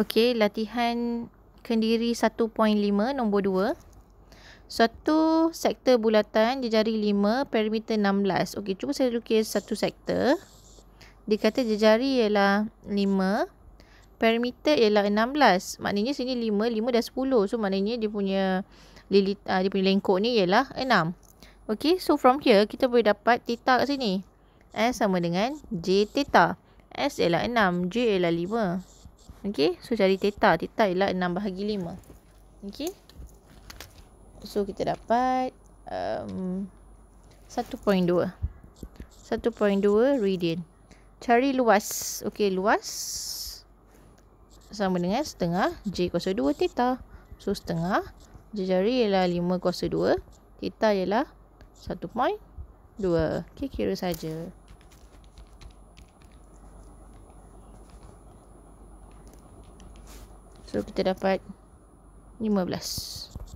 Okey, latihan kendiri 1.5 nombor 2. Satu sektor bulatan jejari 5, perimeter 16. Okey, cuba saya lukis satu sektor. Dia kata jejari ialah 5, perimeter ialah 16. Maknanya sini 5, 5 dah 10. So maknanya dia punya lilit uh, ah, dia punya lengkok ni ialah 6. Okey, so from here kita boleh dapat theta kat sini. S sama dengan J theta. S ialah 6, J ialah 5. Okey, so cari theta. Theta ialah 6 bahagi 5. Okey. So kita dapat um, 1.2. 1.2 radian. Cari luas. Okey, luas sama dengan setengah J kuasa 2 theta. So setengah J jari ialah 5 kuasa 2. Theta ialah 1.2. Okey, kira saja. So kita dapat 15.